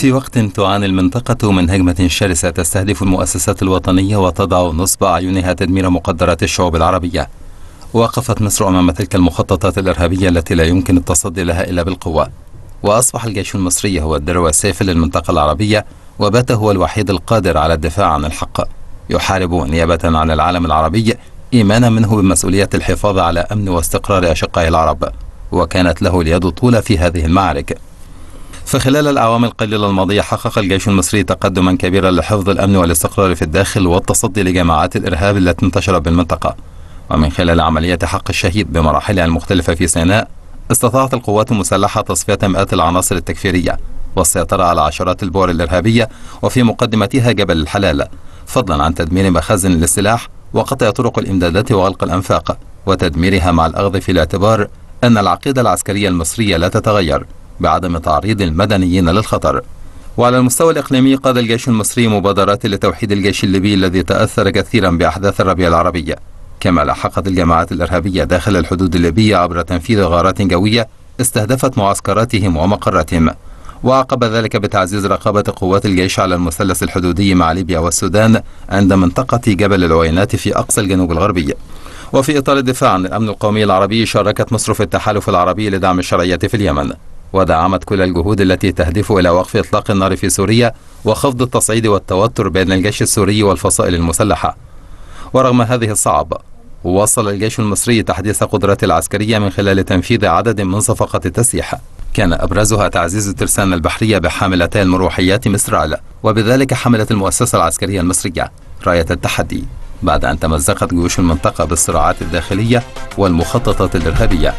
في وقت تعاني المنطقة من هجمة شرسة تستهدف المؤسسات الوطنية وتضع نصب أعينها تدمير مقدرات الشعوب العربية وقفت مصر أمام تلك المخططات الإرهابية التي لا يمكن التصدي لها إلا بالقوة وأصبح الجيش المصري هو الدروة السيف للمنطقة العربية وبات هو الوحيد القادر على الدفاع عن الحق يحارب نيابة عن العالم العربي إيمانا منه بمسؤولية الحفاظ على أمن واستقرار أشقائه العرب وكانت له اليد طولة في هذه المعارك فخلال الأعوام القليلة الماضية حقق الجيش المصري تقدما كبيرا لحفظ الأمن والاستقرار في الداخل والتصدي لجماعات الإرهاب التي انتشرت بالمنطقة ومن خلال عملية حق الشهيد بمراحلها المختلفة في سيناء استطاعت القوات المسلحة تصفية مئات العناصر التكفيرية والسيطرة على عشرات البؤر الإرهابية وفي مقدمتها جبل الحلال فضلا عن تدمير مخازن للسلاح وقطع طرق الإمدادات وغلق الأنفاق وتدميرها مع الأخذ في الاعتبار أن العقيدة العسكرية المصرية لا تتغير بعدم تعريض المدنيين للخطر وعلى المستوى الإقليمي قاد الجيش المصري مبادرات لتوحيد الجيش الليبي الذي تأثر كثيرا بأحداث الربيع العربي كما لاحقت الجماعات الإرهابية داخل الحدود الليبية عبر تنفيذ غارات جوية استهدفت معسكراتهم ومقراتهم وعقب ذلك بتعزيز رقابة قوات الجيش على المثلث الحدودي مع ليبيا والسودان عند منطقة جبل العوينات في أقصى الجنوب الغربي وفي إطار الدفاع عن الأمن القومي العربي شاركت مصر في التحالف العربي لدعم الشرعية في اليمن ودعمت كل الجهود التي تهدف إلى وقف إطلاق النار في سوريا وخفض التصعيد والتوتر بين الجيش السوري والفصائل المسلحة ورغم هذه الصعب وصل الجيش المصري تحديث قدراته العسكرية من خلال تنفيذ عدد من صفقات التسليح كان أبرزها تعزيز الترسانة البحرية بحاملتي المروحيات مسترال وبذلك حملت المؤسسة العسكرية المصرية راية التحدي بعد أن تمزقت جيوش المنطقة بالصراعات الداخلية والمخططات الإرهابية